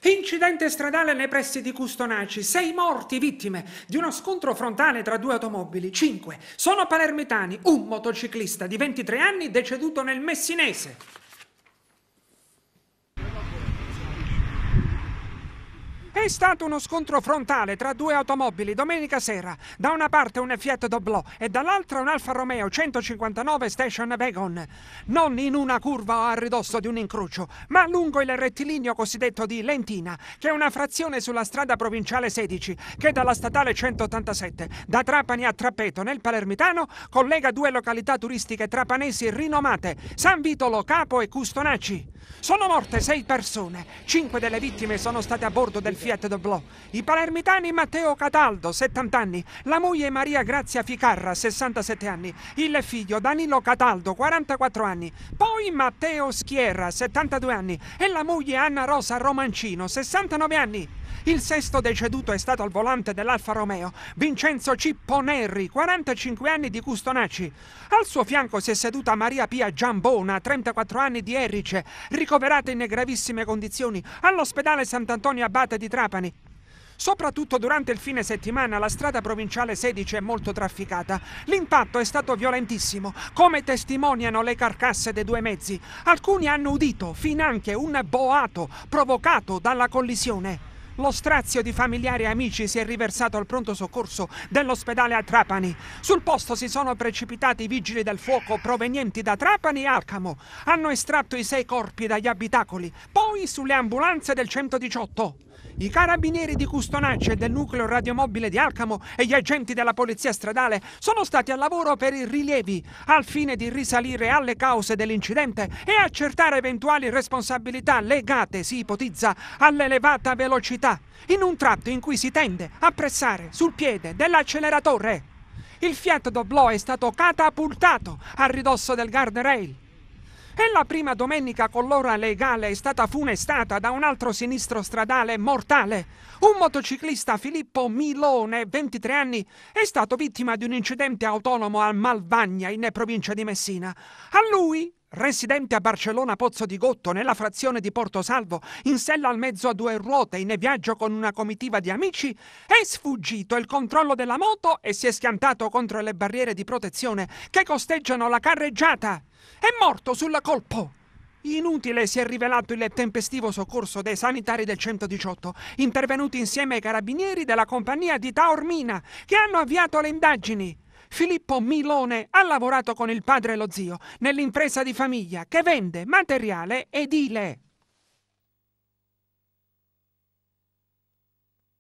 Incidente stradale nei pressi di Custonaci. Sei morti vittime di uno scontro frontale tra due automobili. Cinque sono palermitani. Un motociclista di 23 anni deceduto nel Messinese. È stato uno scontro frontale tra due automobili domenica sera. Da una parte un Fiat Doblò e dall'altra un Alfa Romeo 159 Station Wagon. Non in una curva o a ridosso di un incrocio, ma lungo il rettilineo cosiddetto di Lentina, che è una frazione sulla strada provinciale 16 che dalla statale 187, da Trapani a Trappeto nel Palermitano, collega due località turistiche trapanesi rinomate, San Vitolo Capo e Custonacci. Sono morte sei persone. Cinque delle vittime sono state a bordo del Fiat Doblò. I palermitani Matteo Cataldo, 70 anni, la moglie Maria Grazia Ficarra, 67 anni, il figlio Danilo Cataldo, 44 anni, poi Matteo Schierra, 72 anni, e la moglie Anna Rosa Romancino, 69 anni. Il sesto deceduto è stato al volante dell'Alfa Romeo, Vincenzo Cipponerri, 45 anni di Custonaci. Al suo fianco si è seduta Maria Pia Giambona, 34 anni di Erice, ricoverata in gravissime condizioni all'ospedale Sant'Antonio Abate di Trapani. Soprattutto durante il fine settimana la strada provinciale 16 è molto trafficata. L'impatto è stato violentissimo, come testimoniano le carcasse dei due mezzi. Alcuni hanno udito finanche un boato provocato dalla collisione. Lo strazio di familiari e amici si è riversato al pronto soccorso dell'ospedale a Trapani. Sul posto si sono precipitati i vigili del fuoco provenienti da Trapani e Alcamo. Hanno estratto i sei corpi dagli abitacoli, poi sulle ambulanze del 118. I carabinieri di Custonaccio e del nucleo radiomobile di Alcamo e gli agenti della polizia stradale sono stati al lavoro per i rilievi, al fine di risalire alle cause dell'incidente e accertare eventuali responsabilità legate, si ipotizza, all'elevata velocità, in un tratto in cui si tende a pressare sul piede dell'acceleratore. Il Fiat Doblò è stato catapultato a ridosso del guardrail e la prima domenica con l'ora legale è stata funestata da un altro sinistro stradale mortale. Un motociclista Filippo Milone, 23 anni, è stato vittima di un incidente autonomo a Malvagna, in provincia di Messina. A lui Residente a Barcellona Pozzo di Gotto, nella frazione di Porto Salvo, in sella al mezzo a due ruote, in viaggio con una comitiva di amici, è sfuggito il controllo della moto e si è schiantato contro le barriere di protezione che costeggiano la carreggiata. È morto sulla colpo! Inutile si è rivelato il tempestivo soccorso dei sanitari del 118, intervenuti insieme ai carabinieri della compagnia di Taormina, che hanno avviato le indagini. Filippo Milone ha lavorato con il padre e lo zio nell'impresa di famiglia che vende materiale edile.